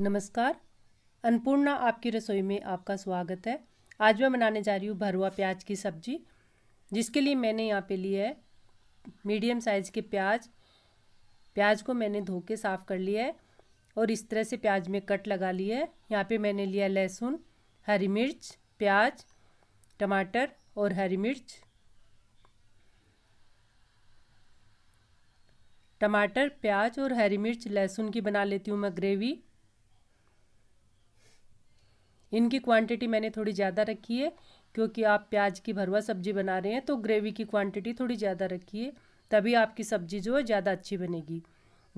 नमस्कार अन्नपूर्णा आपकी रसोई में आपका स्वागत है आज मैं बनाने जा रही हूँ भरुआ प्याज की सब्ज़ी जिसके लिए मैंने यहाँ पे लिया है मीडियम साइज़ के प्याज प्याज को मैंने धो के साफ़ कर लिया है और इस तरह से प्याज में कट लगा लिया है यहाँ पे मैंने लिया लहसुन हरी मिर्च प्याज टमाटर और हरी मिर्च टमाटर प्याज और हरी मिर्च लहसुन की बना लेती हूँ मैं ग्रेवी इनकी क्वांटिटी मैंने थोड़ी ज़्यादा रखी है क्योंकि आप प्याज की भरवा सब्जी बना रहे हैं तो ग्रेवी की क्वांटिटी थोड़ी ज़्यादा रखी है तभी आपकी सब्जी जो है ज़्यादा अच्छी बनेगी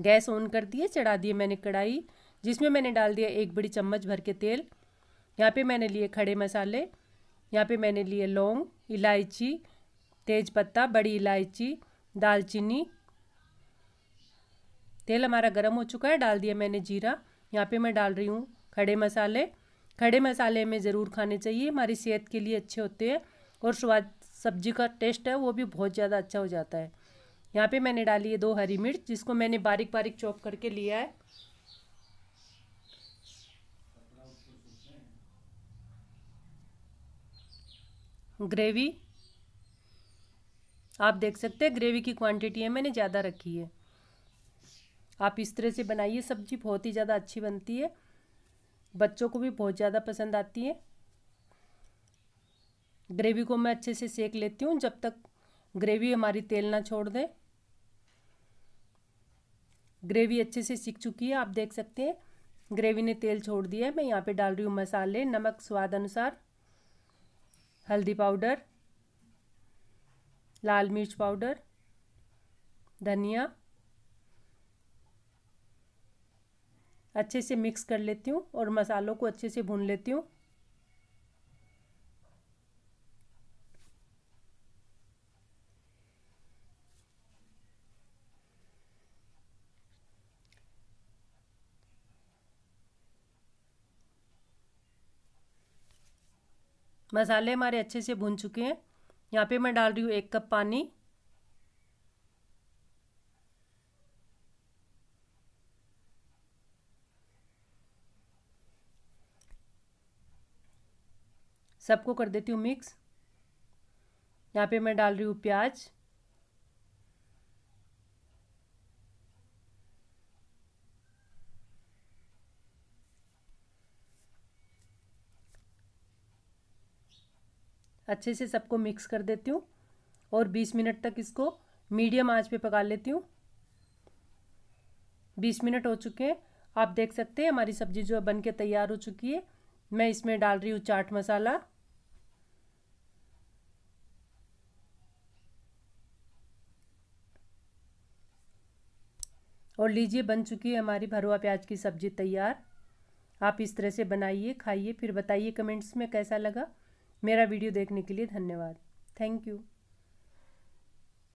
गैस ऑन कर दिए चढ़ा दिए मैंने कढ़ाई जिसमें मैंने डाल दिया एक बड़ी चम्मच भर के तेल यहाँ पे मैंने लिए खड़े मसाले यहाँ पे मैंने लिए लौंग इलायची तेज़पत्ता बड़ी इलायची दालचीनी तेल हमारा गर्म हो चुका है डाल दिया मैंने जीरा यहाँ पे मैं डाल रही हूँ खड़े मसाले खड़े मसाले में ज़रूर खाने चाहिए हमारी सेहत के लिए अच्छे होते हैं और स्वाद सब्जी का टेस्ट है वो भी बहुत ज़्यादा अच्छा हो जाता है यहाँ पे मैंने डाली है दो हरी मिर्च जिसको मैंने बारीक बारीक चॉप करके लिया है ग्रेवी आप देख सकते हैं ग्रेवी की क्वांटिटी है मैंने ज़्यादा रखी है आप इस तरह से बनाइए सब्जी बहुत ही ज़्यादा अच्छी बनती है बच्चों को भी बहुत ज़्यादा पसंद आती है ग्रेवी को मैं अच्छे से सेक लेती हूँ जब तक ग्रेवी हमारी तेल ना छोड़ दे ग्रेवी अच्छे से सीख चुकी है आप देख सकते हैं ग्रेवी ने तेल छोड़ दिया है मैं यहाँ पे डाल रही हूँ मसाले नमक स्वाद अनुसार हल्दी पाउडर लाल मिर्च पाउडर धनिया अच्छे से मिक्स कर लेती हूँ और मसालों को अच्छे से भून लेती हूँ मसाले हमारे अच्छे से भून चुके हैं यहाँ पे मैं डाल रही हूँ एक कप पानी सबको कर देती हूँ मिक्स यहाँ पे मैं डाल रही हूँ प्याज अच्छे से सबको मिक्स कर देती हूँ और बीस मिनट तक इसको मीडियम आंच पे पका लेती हूँ बीस मिनट हो चुके हैं आप देख सकते हैं हमारी सब्ज़ी जो है बन के तैयार हो चुकी है मैं इसमें डाल रही हूँ चाट मसाला और लीजिए बन चुकी है हमारी भरुआ प्याज की सब्ज़ी तैयार आप इस तरह से बनाइए खाइए फिर बताइए कमेंट्स में कैसा लगा मेरा वीडियो देखने के लिए धन्यवाद थैंक यू